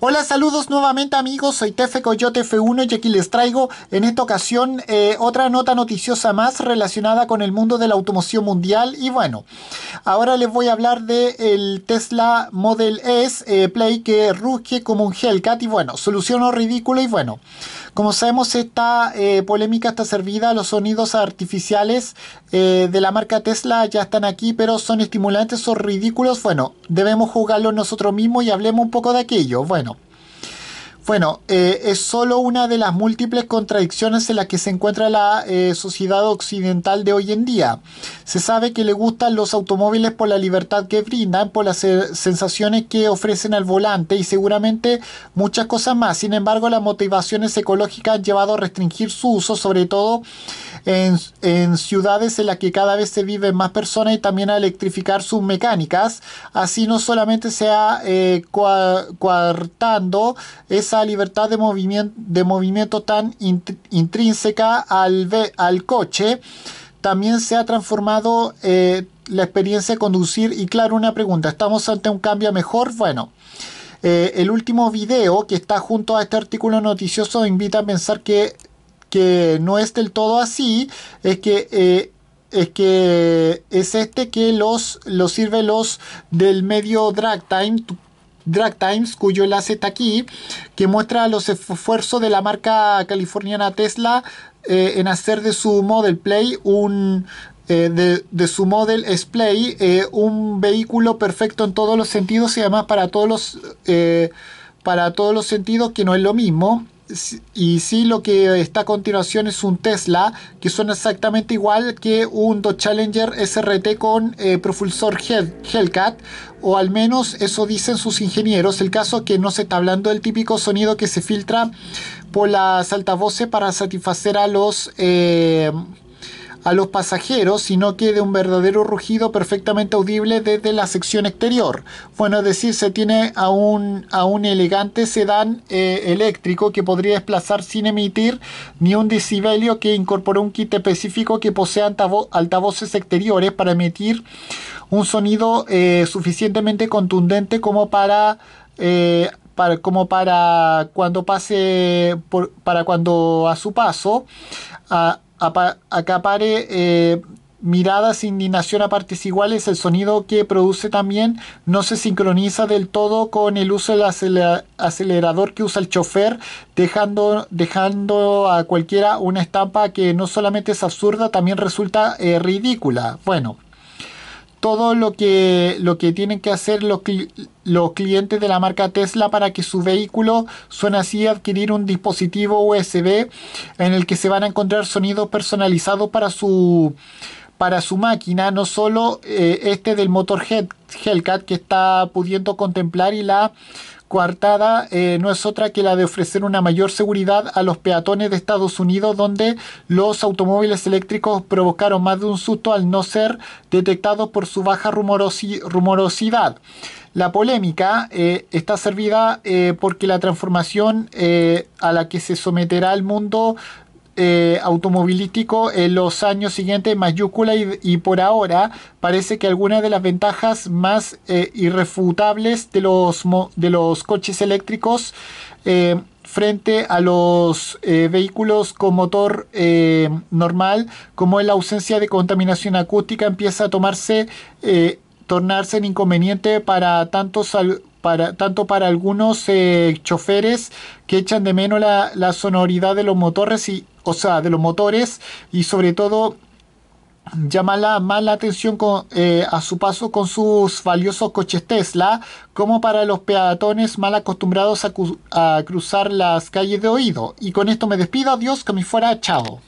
Hola, saludos nuevamente amigos, soy Tefe Coyote F1 y aquí les traigo en esta ocasión eh, otra nota noticiosa más relacionada con el mundo de la automoción mundial y bueno, ahora les voy a hablar del el Tesla Model S eh, Play que ruge como un Hellcat y bueno, o ridículo y bueno, como sabemos esta eh, polémica está servida los sonidos artificiales de la marca Tesla ya están aquí pero son estimulantes o ridículos, bueno, debemos jugarlos nosotros mismos y hablemos un poco de aquello. bueno, Bueno, eh, es solo una de las múltiples contradicciones en las que se encuentra la eh, sociedad occidental de hoy en día. Se sabe que le gustan los automóviles por la libertad que brindan, por las eh, sensaciones que ofrecen al volante y seguramente muchas cosas más. Sin embargo, las motivaciones ecológicas han llevado a restringir su uso, sobre todo en, ciudades en las que cada vez se viven más personas y también a electrificar sus mecánicas. Así no solamente se ha coartando esa libertad de, movimiento, de movimiento tan intrínseca al, al, coche, también se ha transformado eh, la experiencia de conducir. Y claro, una pregunta, ¿estamos ante un cambio mejor? Bueno. Eh, el último video que está junto a este artículo noticioso invita a pensar que, que no es del todo así, es que eh, es que es este que los, los sirve los del medio drag time Drag Times, cuyo enlace está aquí, que muestra los esfuerzos de la marca californiana Tesla eh, en hacer de su Model Play un eh, de, su Model splay eh, un vehículo perfecto en todos los sentidos y además para todos para todos los sentidos que no es lo mismo y sí lo que está a continuación es un Tesla que suena exactamente igual que un Dodge Challenger SRT con eh, propulsor Hellcat o al menos eso dicen sus ingenieros el caso que no se está hablando del típico sonido que se filtra por las altavoces para satisfacer a los eh, a los pasajeros, sino que de un verdadero rugido perfectamente audible desde la sección exterior. Bueno, es decir, se tiene a un, a un elegante sedán eh, eléctrico que podría desplazar sin emitir ni un decibelio que incorpore un kit específico que posea altavoces exteriores para emitir un sonido eh, suficientemente contundente como para eh, como para cuando pase, para cuando a su paso acapare eh, miradas, indignación a partes iguales, el sonido que produce también no se sincroniza del todo con el uso del acelerador que usa el chofer, dejando, dejando a cualquiera una estampa que no solamente es absurda, también resulta eh, ridícula. Bueno, todo lo que, lo que tienen que hacer los, los clientes de la marca Tesla para que su vehículo suene así, adquirir un dispositivo USB en el que se van a encontrar sonidos personalizados para su, para su máquina, no solo eh, este del motor Hellcat que está pudiendo contemplar y la eh, no es otra que la de ofrecer una mayor seguridad a los peatones de Estados Unidos, donde los automóviles eléctricos provocaron más de un susto al no ser detectados por su baja rumorosidad. La polémica eh, está servida eh, porque la transformación a la que se someterá el mundo eh, automovilístico en los años siguientes mayúscula y, por ahora parece que algunas de las ventajas más eh, irrefutables de los, de los coches eléctricos eh, frente a los vehículos con motor normal como es la ausencia de contaminación acústica empieza a tomarse tornarse en inconveniente para tantos para, tanto para algunos choferes que echan de menos la sonoridad de los motores y, o sea, de los motores y sobre todo llama la, mala atención eh, a su paso con sus valiosos coches Tesla, como para los peatones mal acostumbrados a, a cruzar las calles de oído. Y con esto me despido, adiós, que me fuera, chao.